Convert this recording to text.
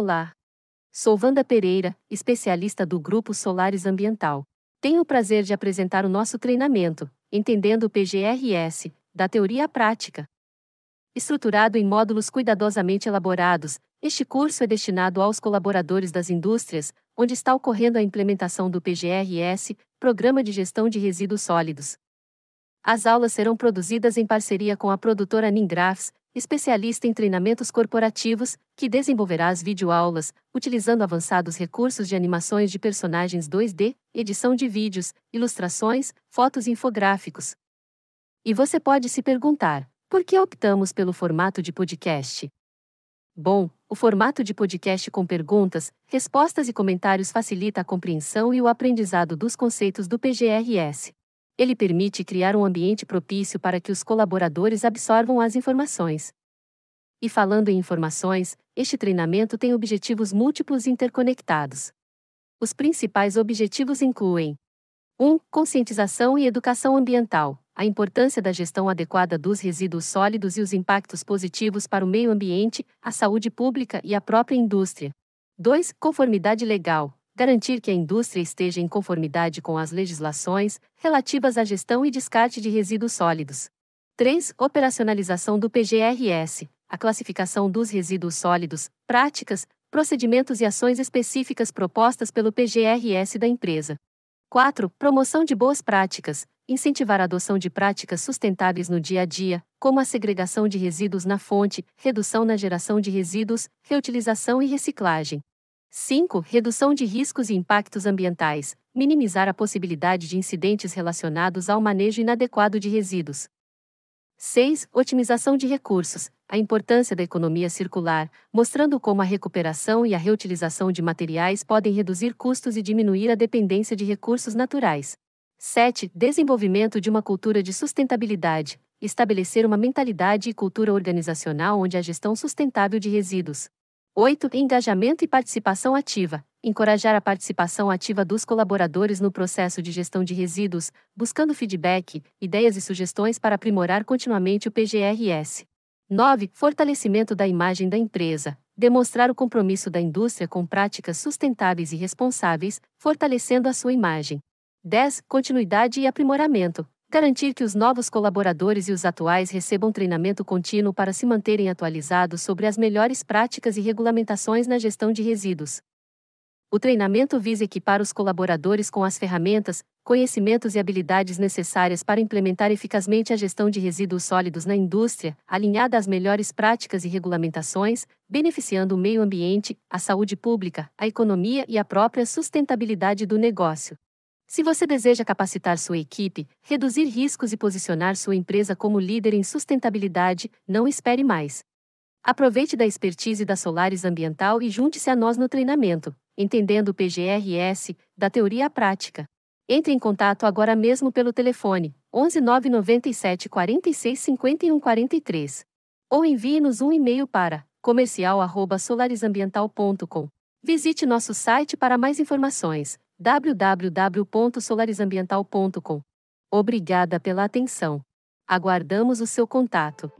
Olá! Sou Wanda Pereira, especialista do Grupo Solares Ambiental. Tenho o prazer de apresentar o nosso treinamento, Entendendo o PGRS, da teoria à prática. Estruturado em módulos cuidadosamente elaborados, este curso é destinado aos colaboradores das indústrias, onde está ocorrendo a implementação do PGRS, Programa de Gestão de Resíduos Sólidos. As aulas serão produzidas em parceria com a produtora Ningrafs, especialista em treinamentos corporativos, que desenvolverá as videoaulas, utilizando avançados recursos de animações de personagens 2D, edição de vídeos, ilustrações, fotos e infográficos. E você pode se perguntar: por que optamos pelo formato de podcast? Bom, o formato de podcast com perguntas, respostas e comentários facilita a compreensão e o aprendizado dos conceitos do PGRS ele permite criar um ambiente propício para que os colaboradores absorvam as informações. E falando em informações, este treinamento tem objetivos múltiplos interconectados. Os principais objetivos incluem 1. Um, conscientização e educação ambiental, a importância da gestão adequada dos resíduos sólidos e os impactos positivos para o meio ambiente, a saúde pública e a própria indústria. 2. Conformidade legal, garantir que a indústria esteja em conformidade com as legislações relativas à gestão e descarte de resíduos sólidos. 3. Operacionalização do PGRS, a classificação dos resíduos sólidos, práticas, procedimentos e ações específicas propostas pelo PGRS da empresa. 4. Promoção de boas práticas, incentivar a adoção de práticas sustentáveis no dia a dia, como a segregação de resíduos na fonte, redução na geração de resíduos, reutilização e reciclagem. 5. Redução de riscos e impactos ambientais. Minimizar a possibilidade de incidentes relacionados ao manejo inadequado de resíduos. 6. Otimização de recursos. A importância da economia circular, mostrando como a recuperação e a reutilização de materiais podem reduzir custos e diminuir a dependência de recursos naturais. 7. Desenvolvimento de uma cultura de sustentabilidade. Estabelecer uma mentalidade e cultura organizacional onde a gestão sustentável de resíduos 8. Engajamento e participação ativa. Encorajar a participação ativa dos colaboradores no processo de gestão de resíduos, buscando feedback, ideias e sugestões para aprimorar continuamente o PGRS. 9. Fortalecimento da imagem da empresa. Demonstrar o compromisso da indústria com práticas sustentáveis e responsáveis, fortalecendo a sua imagem. 10. Continuidade e aprimoramento. Garantir que os novos colaboradores e os atuais recebam treinamento contínuo para se manterem atualizados sobre as melhores práticas e regulamentações na gestão de resíduos. O treinamento visa equipar os colaboradores com as ferramentas, conhecimentos e habilidades necessárias para implementar eficazmente a gestão de resíduos sólidos na indústria, alinhada às melhores práticas e regulamentações, beneficiando o meio ambiente, a saúde pública, a economia e a própria sustentabilidade do negócio. Se você deseja capacitar sua equipe, reduzir riscos e posicionar sua empresa como líder em sustentabilidade, não espere mais. Aproveite da expertise da Solaris Ambiental e junte-se a nós no treinamento, entendendo o PGRS, da teoria à prática. Entre em contato agora mesmo pelo telefone 11 997 46 51 43 ou envie-nos um e-mail para comercial@solarisambiental.com. Visite nosso site para mais informações www.solarizambiental.com. Obrigada pela atenção. Aguardamos o seu contato.